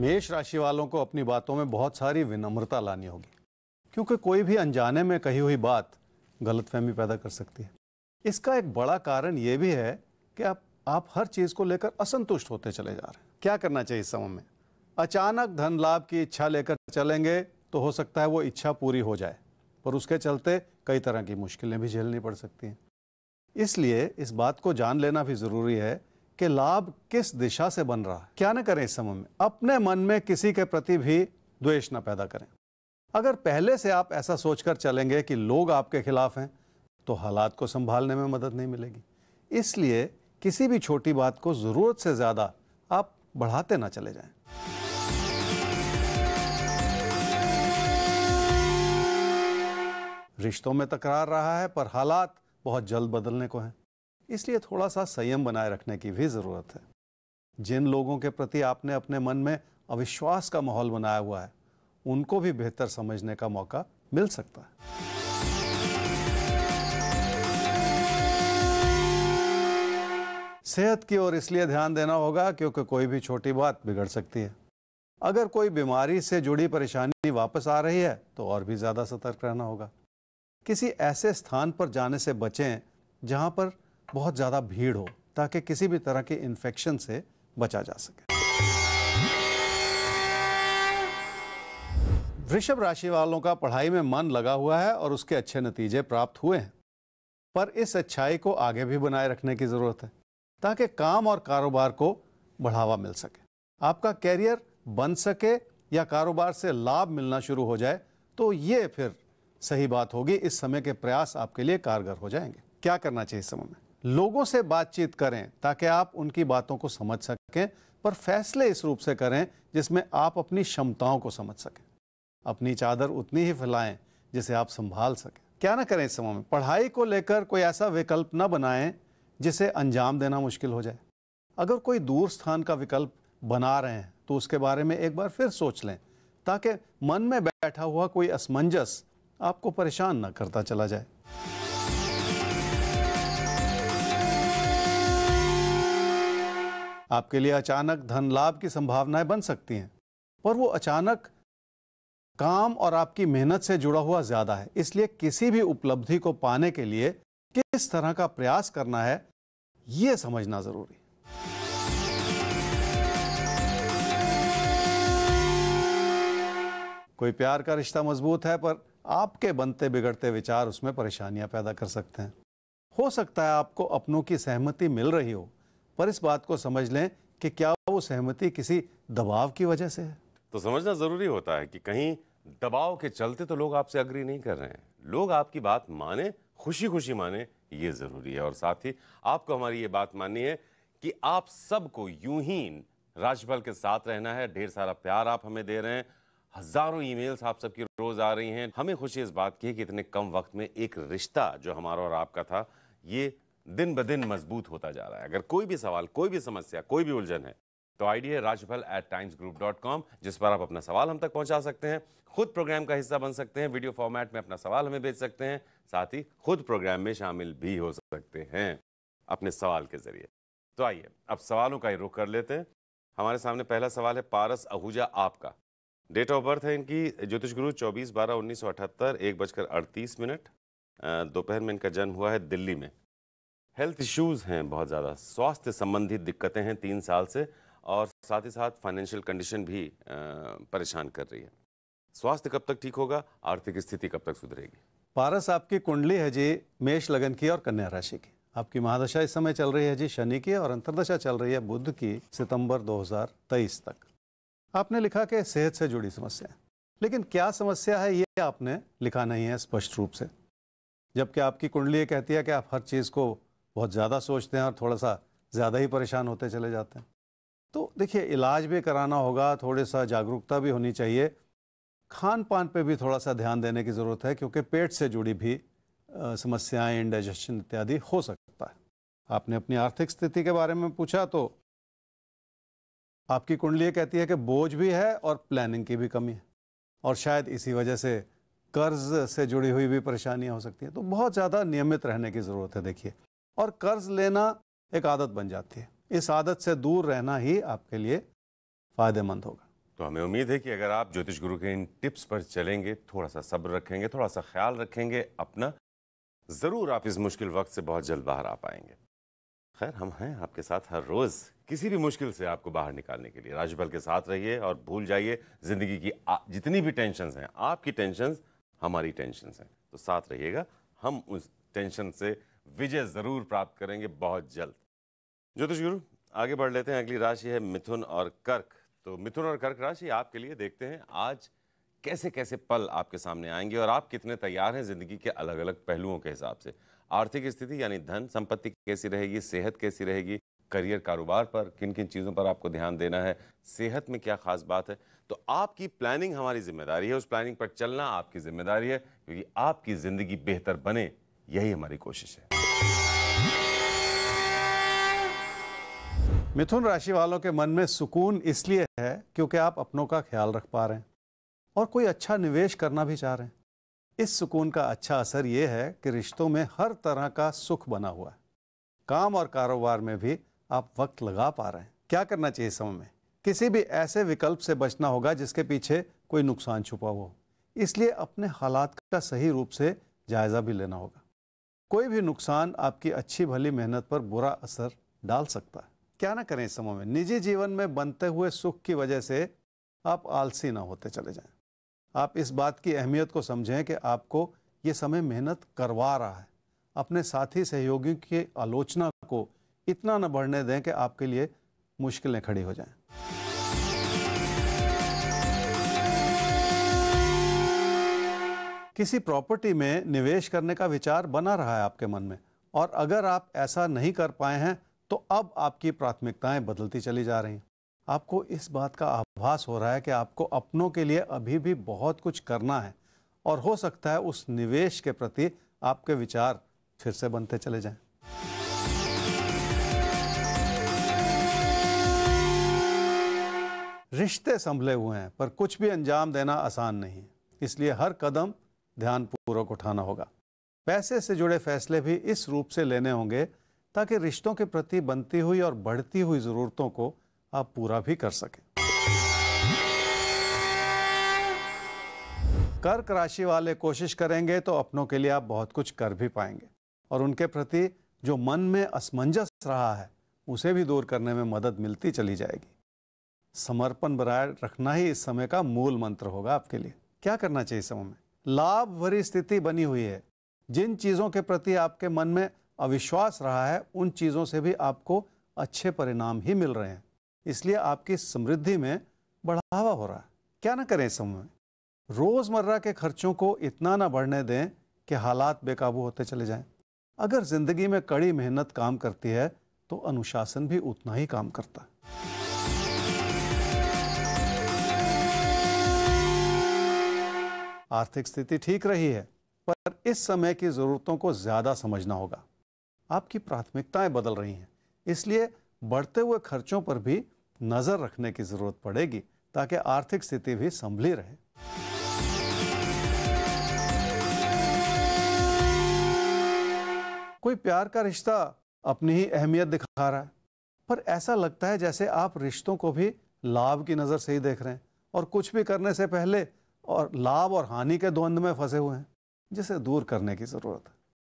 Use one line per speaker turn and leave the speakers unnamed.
मेष राशि वालों को अपनी बातों में बहुत सारी विनम्रता लानी होगी क्योंकि कोई भी अनजाने में कही हुई बात गलतफहमी पैदा कर सकती है इसका एक बड़ा कारण यह भी है कि आप आप हर चीज़ को लेकर असंतुष्ट होते चले जा रहे हैं क्या करना चाहिए इस समय में अचानक धन लाभ की इच्छा लेकर चलेंगे तो हो सकता है वो इच्छा पूरी हो जाए पर उसके चलते कई तरह की मुश्किलें भी झेलनी पड़ सकती हैं इसलिए इस बात को जान लेना भी ज़रूरी है कि लाभ किस दिशा से बन रहा है क्या ना करें इस समय में अपने मन में किसी के प्रति भी द्वेष ना पैदा करें अगर पहले से आप ऐसा सोचकर चलेंगे कि लोग आपके खिलाफ हैं तो हालात को संभालने में मदद नहीं मिलेगी इसलिए किसी भी छोटी बात को ज़रूरत से ज़्यादा आप बढ़ाते ना चले जाएं। रिश्तों में तकरार रहा है पर हालात बहुत जल्द बदलने को हैं इसलिए थोड़ा सा संयम बनाए रखने की भी ज़रूरत है जिन लोगों के प्रति आपने अपने मन में अविश्वास का माहौल बनाया हुआ है उनको भी बेहतर समझने का मौका मिल सकता है सेहत की ओर इसलिए ध्यान देना होगा क्योंकि कोई भी छोटी बात बिगड़ सकती है अगर कोई बीमारी से जुड़ी परेशानी वापस आ रही है तो और भी ज़्यादा सतर्क रहना होगा किसी ऐसे स्थान पर जाने से बचें जहां पर बहुत ज़्यादा भीड़ हो ताकि किसी भी तरह के इन्फेक्शन से बचा जा सके वृषभ राशि वालों का पढ़ाई में मन लगा हुआ है और उसके अच्छे नतीजे प्राप्त हुए हैं पर इस अच्छाई को आगे भी बनाए रखने की ज़रूरत है ताकि काम और कारोबार को बढ़ावा मिल सके आपका कैरियर बन सके या कारोबार से लाभ मिलना शुरू हो जाए तो ये फिर सही बात होगी इस समय के प्रयास आपके लिए कारगर हो जाएंगे क्या करना चाहिए इस समय में लोगों से बातचीत करें ताकि आप उनकी बातों को समझ सकें पर फैसले इस रूप से करें जिसमें आप अपनी क्षमताओं को समझ सकें अपनी चादर उतनी ही फैलाएं जिसे आप संभाल सकें क्या ना करें इस समय में पढ़ाई को लेकर कोई ऐसा विकल्प न बनाएं जिसे अंजाम देना मुश्किल हो जाए अगर कोई दूर स्थान का विकल्प बना रहे हैं तो उसके बारे में एक बार फिर सोच लें ताकि मन में बैठा हुआ कोई असमंजस आपको परेशान ना करता चला जाए आपके लिए अचानक धन लाभ की संभावनाएं बन सकती हैं पर वो अचानक काम और आपकी मेहनत से जुड़ा हुआ ज़्यादा है इसलिए किसी भी उपलब्धि को पाने के लिए किस तरह का प्रयास करना है यह समझना ज़रूरी कोई प्यार का रिश्ता मजबूत है पर आपके बनते बिगड़ते विचार उसमें परेशानियां पैदा कर सकते हैं हो सकता है आपको अपनों की सहमति मिल रही हो पर इस बात को समझ लें कि क्या वो सहमति किसी दबाव की वजह से है
तो समझना ज़रूरी होता है कि कहीं दबाव के चलते तो लोग आपसे अग्री नहीं कर रहे हैं लोग आपकी बात माने खुशी खुशी माने ये ज़रूरी है और साथ ही आपको हमारी ये बात माननी है कि आप सबको यूं ही राजभल के साथ रहना है ढेर सारा प्यार आप हमें दे रहे हैं हजारों ईमेल्स आप सबकी रोज आ रही हैं हमें खुशी इस बात की है कि इतने कम वक्त में एक रिश्ता जो हमारा और आपका था ये दिन ब दिन मजबूत होता जा रहा है अगर कोई भी सवाल कोई भी समस्या कोई भी उलझन है तो आईडी है Rajphal at times group dot com जिस पर आप अपना सवाल हम तक पहुंचा सकते हैं खुद प्रोग्राम का हिस्सा बन सकते हैं वीडियो फॉर्मेट में अपना सवाल हमें भेज सकते हैं साथ ही खुद प्रोग्राम में शामिल भी हो सकते हैं अपने सवाल के जरिए तो आइए अब सवालों का ही रुख कर लेते हैं हमारे सामने पहला सवाल है पारस आहूजा आपका डेट ऑफ बर्थ है इनकी ज्योतिष गुरु चौबीस बारह उन्नीस सौ अठहत्तर एक बजकर अड़तीस मिनट दोपहर में इनका जन्म हुआ है दिल्ली में हेल्थ इश्यूज हैं बहुत ज़्यादा स्वास्थ्य संबंधित दिक्कतें हैं तीन साल से और साथ ही साथ फाइनेंशियल कंडीशन भी परेशान कर रही है स्वास्थ्य कब तक ठीक होगा आर्थिक स्थिति कब तक सुधरेगी
पारस आपकी कुंडली है जी मेष लगन की और कन्या राशि की आपकी महादशा इस समय चल रही है जी शनि की और अंतरदशा चल रही है बुद्ध की सितंबर 2023 तक आपने लिखा कि सेहत से जुड़ी समस्या लेकिन क्या समस्या है ये आपने लिखा नहीं है स्पष्ट रूप से जबकि आपकी कुंडली कहती है कि आप हर चीज़ को बहुत ज़्यादा सोचते हैं और थोड़ा सा ज़्यादा ही परेशान होते चले जाते हैं तो देखिए इलाज भी कराना होगा थोड़े सा जागरूकता भी होनी चाहिए खान पान पर भी थोड़ा सा ध्यान देने की ज़रूरत है क्योंकि पेट से जुड़ी भी समस्याएं इंडाइजेशन इत्यादि हो सकता है आपने अपनी आर्थिक स्थिति के बारे में पूछा तो आपकी कुंडली कहती है कि बोझ भी है और प्लानिंग की भी कमी है और शायद इसी वजह से कर्ज से जुड़ी हुई भी परेशानियां हो सकती हैं तो बहुत ज़्यादा नियमित रहने की ज़रूरत है देखिए और कर्ज लेना एक आदत बन जाती है इस आदत से दूर रहना ही आपके लिए फायदेमंद होगा
तो हमें उम्मीद है कि अगर आप ज्योतिष गुरु के इन टिप्स पर चलेंगे थोड़ा सा सब्र रखेंगे थोड़ा सा ख्याल रखेंगे अपना ज़रूर आप इस मुश्किल वक्त से बहुत जल्द बाहर आ पाएंगे खैर हम हैं आपके साथ हर रोज़ किसी भी मुश्किल से आपको बाहर निकालने के लिए राजभल के साथ रहिए और भूल जाइए ज़िंदगी की आ, जितनी भी टेंशन हैं आपकी टेंशन हमारी टेंशन हैं तो साथ रहिएगा हम उस टेंशन से विजय ज़रूर प्राप्त करेंगे बहुत जल्द ज्योतिष गुरु आगे बढ़ लेते हैं अगली राशि है मिथुन और कर्क तो मिथुन और कर्क राशि आपके लिए देखते हैं आज कैसे कैसे पल आपके सामने आएंगे और आप कितने तैयार हैं जिंदगी के अलग अलग पहलुओं के हिसाब से आर्थिक स्थिति यानी धन संपत्ति कैसी रहेगी सेहत कैसी रहेगी करियर कारोबार पर किन किन चीज़ों पर आपको ध्यान देना है सेहत में क्या खास बात है तो आपकी प्लानिंग हमारी जिम्मेदारी है उस प्लानिंग पर चलना आपकी जिम्मेदारी है क्योंकि आपकी ज़िंदगी बेहतर बने यही हमारी कोशिश है
मिथुन राशि वालों के मन में सुकून इसलिए है क्योंकि आप अपनों का ख्याल रख पा रहे हैं और कोई अच्छा निवेश करना भी चाह रहे हैं इस सुकून का अच्छा असर यह है कि रिश्तों में हर तरह का सुख बना हुआ है काम और कारोबार में भी आप वक्त लगा पा रहे हैं क्या करना चाहिए समय में किसी भी ऐसे विकल्प से बचना होगा जिसके पीछे कोई नुकसान छुपा हो इसलिए अपने हालात का सही रूप से जायज़ा भी लेना होगा कोई भी नुकसान आपकी अच्छी भली मेहनत पर बुरा असर डाल सकता है क्या ना करें इस समय में निजी जीवन में बनते हुए सुख की वजह से आप आलसी ना होते चले जाएं आप इस बात की अहमियत को समझें कि आपको ये समय मेहनत करवा रहा है अपने साथी सहयोगियों की आलोचना को इतना न बढ़ने दें कि आपके लिए मुश्किलें खड़ी हो जाएं किसी प्रॉपर्टी में निवेश करने का विचार बना रहा है आपके मन में और अगर आप ऐसा नहीं कर पाए हैं तो अब आपकी प्राथमिकताएं बदलती चली जा रही हैं आपको इस बात का आभास हो रहा है कि आपको अपनों के लिए अभी भी बहुत कुछ करना है और हो सकता है उस निवेश के प्रति आपके विचार फिर से बनते चले जाएं। रिश्ते संभले हुए हैं पर कुछ भी अंजाम देना आसान नहीं है इसलिए हर कदम ध्यान पूर्वक उठाना होगा पैसे से जुड़े फैसले भी इस रूप से लेने होंगे ताकि रिश्तों के प्रति बनती हुई और बढ़ती हुई ज़रूरतों को आप पूरा भी कर सकें कर्क राशि वाले कोशिश करेंगे तो अपनों के लिए आप बहुत कुछ कर भी पाएंगे और उनके प्रति जो मन में असमंजस रहा है उसे भी दूर करने में मदद मिलती चली जाएगी समर्पण बनाए रखना ही इस समय का मूल मंत्र होगा आपके लिए क्या करना चाहिए समय में लाभ भरी स्थिति बनी हुई है जिन चीज़ों के प्रति आपके मन में अविश्वास रहा है उन चीज़ों से भी आपको अच्छे परिणाम ही मिल रहे हैं इसलिए आपकी समृद्धि में बढ़ावा हो रहा है क्या ना करें इस समय रोज़मर्रा के खर्चों को इतना ना बढ़ने दें कि हालात बेकाबू होते चले जाएं। अगर ज़िंदगी में कड़ी मेहनत काम करती है तो अनुशासन भी उतना ही काम करता है आर्थिक स्थिति ठीक रही है पर इस समय की ज़रूरतों को ज़्यादा समझना होगा आपकी प्राथमिकताएं बदल रही हैं इसलिए बढ़ते हुए खर्चों पर भी नज़र रखने की ज़रूरत पड़ेगी ताकि आर्थिक स्थिति भी संभली रहे कोई प्यार का रिश्ता अपनी ही अहमियत दिखा रहा है पर ऐसा लगता है जैसे आप रिश्तों को भी लाभ की नज़र से ही देख रहे हैं और कुछ भी करने से पहले और लाभ और हानि के द्वंद्व में फंसे हुए हैं जिसे दूर करने की ज़रूरत है